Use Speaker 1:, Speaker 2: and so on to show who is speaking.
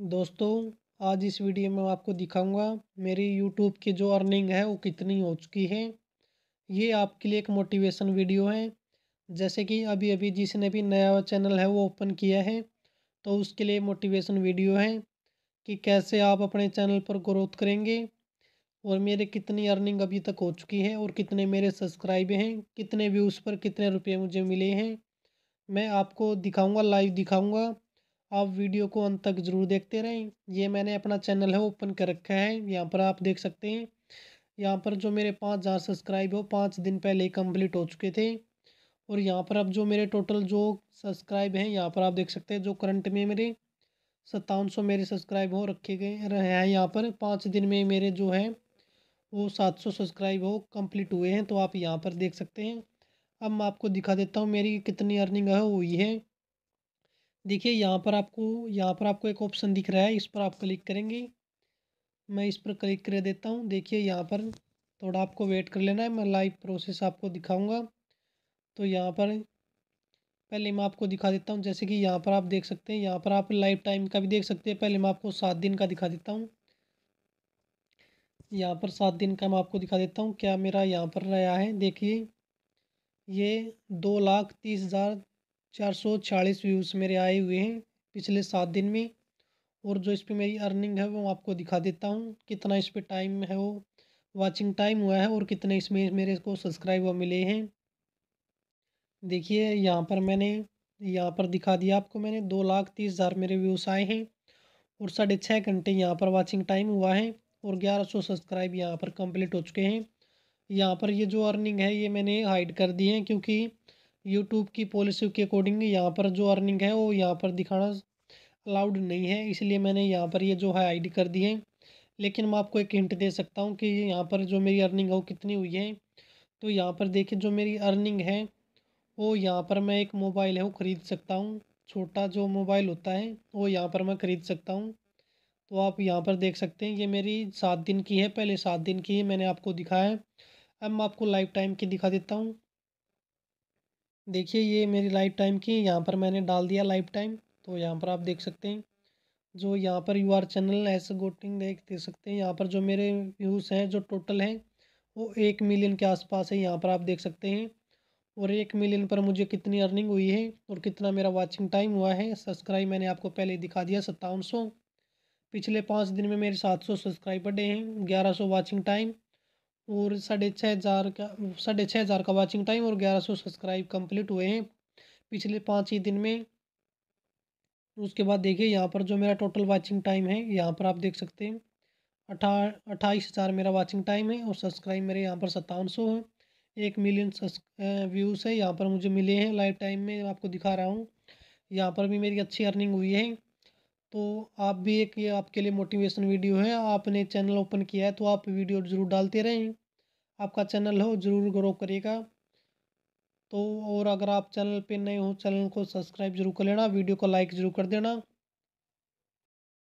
Speaker 1: दोस्तों आज इस वीडियो में आपको दिखाऊंगा मेरी यूट्यूब की जो अर्निंग है वो कितनी हो चुकी है ये आपके लिए एक मोटिवेशन वीडियो है जैसे कि अभी अभी जिसने भी नया चैनल है वो ओपन किया है तो उसके लिए मोटिवेशन वीडियो है कि कैसे आप अपने चैनल पर ग्रोथ करेंगे और मेरे कितनी अर्निंग अभी तक हो चुकी है और कितने मेरे सब्सक्राइब हैं कितने व्यूज़ पर कितने रुपये मुझे मिले हैं मैं आपको दिखाऊँगा लाइव दिखाऊँगा आप वीडियो को अंत तक ज़रूर देखते रहें ये मैंने अपना चैनल है ओपन कर रखा है यहाँ पर आप देख सकते हैं यहाँ पर जो मेरे पाँच हज़ार सब्सक्राइब हो पाँच दिन पहले कंप्लीट हो चुके थे और यहाँ पर अब जो मेरे टोटल जो सब्सक्राइब हैं यहाँ पर आप देख सकते हैं जो करंट में मेरे सत्तावन सौ मेरे सब्सक्राइब हो रखे गए रहे हैं यहाँ पर पाँच दिन में मेरे जो है वो सात सौ सब्सक्राइब हो कंप्लीट हुए हैं तो आप यहाँ पर देख सकते हैं अब मैं आपको दिखा देता हूँ मेरी कितनी अर्निंग है हुई है देखिए यहाँ पर आपको यहाँ पर आपको एक ऑप्शन दिख रहा है इस पर आप क्लिक करेंगे मैं इस पर क्लिक कर देता हूँ देखिए यहाँ पर थोड़ा आपको वेट कर लेना है मैं लाइव प्रोसेस आपको दिखाऊंगा तो यहाँ पर पहले मैं आपको दिखा देता हूँ जैसे कि यहाँ पर आप देख सकते हैं यहाँ पर आप लाइफ टाइम का भी देख सकते हैं पहले मैं आपको सात दिन का दिखा देता हूँ यहाँ पर सात दिन का मैं आपको दिखा देता हूँ क्या मेरा यहाँ पर रहा है देखिए ये दो लाख तीस हज़ार चार सौ छियालीस व्यूज़ मेरे आए हुए हैं पिछले सात दिन में और जो इस पर मेरी अर्निंग है वो आपको दिखा देता हूँ कितना इस पर टाइम है वो वाचिंग टाइम हुआ है और कितने इसमें मेरे को सब्सक्राइब मिले हैं देखिए यहाँ पर मैंने यहाँ पर दिखा दिया आपको मैंने दो लाख तीस हज़ार मेरे व्यूज़ आए हैं और साढ़े छः घंटे यहाँ पर वाचिंग टाइम हुआ है और ग्यारह सौ सब्सक्राइब यहाँ पर कंप्लीट हो चुके हैं यहाँ पर ये जो अर्निंग है ये मैंने हाइड कर दी है क्योंकि यूट्यूब की पॉलिसी के अकॉर्डिंग यहाँ पर जो अर्निंग है वो यहाँ पर दिखाना अलाउड नहीं है इसलिए मैंने यहाँ पर ये जो है आईडी कर दी है लेकिन मैं आपको एक हिंट दे सकता हूँ कि यहाँ पर जो मेरी अर्निंग है वो कितनी हुई है तो यहाँ पर देखिए जो मेरी अर्निंग है वो यहाँ पर मैं एक मोबाइल है वो ख़रीद सकता हूँ छोटा जो मोबाइल होता है वो यहाँ पर मैं ख़रीद सकता हूँ तो आप यहाँ पर देख सकते हैं ये मेरी सात दिन की है पहले सात दिन की है मैंने आपको दिखाया है अब मैं आपको लाइफ टाइम की दिखा देता हूँ देखिए ये मेरी लाइफ टाइम की यहाँ पर मैंने डाल दिया लाइफ टाइम तो यहाँ पर आप देख सकते हैं जो यहाँ पर यू आर चैनल ऐसे गोटिंग देख दे सकते हैं यहाँ पर जो मेरे व्यूज़ हैं जो टोटल हैं वो एक मिलियन के आसपास है यहाँ पर आप देख सकते हैं और एक मिलियन पर मुझे कितनी अर्निंग हुई है और कितना मेरा वाचिंग टाइम हुआ है सब्सक्राइब मैंने आपको पहले दिखा दिया सत्तावन पिछले पाँच दिन में मेरे सात सौ सब्सक्राइबर डे हैं ग्यारह सौ वॉचिंग टाइम और साढ़े छः हज़ार का साढ़े छः हज़ार का वाचिंग टाइम और ग्यारह सौ सब्सक्राइब कंप्लीट हुए हैं पिछले पाँच ही दिन में उसके बाद देखिए यहाँ पर जो मेरा टोटल वाचिंग टाइम है यहाँ पर आप देख सकते हैं अठा अट्ठाईस हज़ार मेरा वाचिंग टाइम है और सब्सक्राइब मेरे यहाँ पर सत्तावन सौ है एक मिलियन व्यूज़ है यहाँ पर मुझे मिले हैं लाइव टाइम में आपको दिखा रहा हूँ यहाँ पर भी मेरी अच्छी अर्निंग हुई है तो आप भी एक ये आपके लिए मोटिवेशन वीडियो है आपने चैनल ओपन किया है तो आप वीडियो ज़रूर डालते रहें आपका चैनल हो ज़रूर ग्रो करेगा तो और अगर आप चैनल पे नए हो चैनल को सब्सक्राइब जरूर कर लेना वीडियो को लाइक ज़रूर कर देना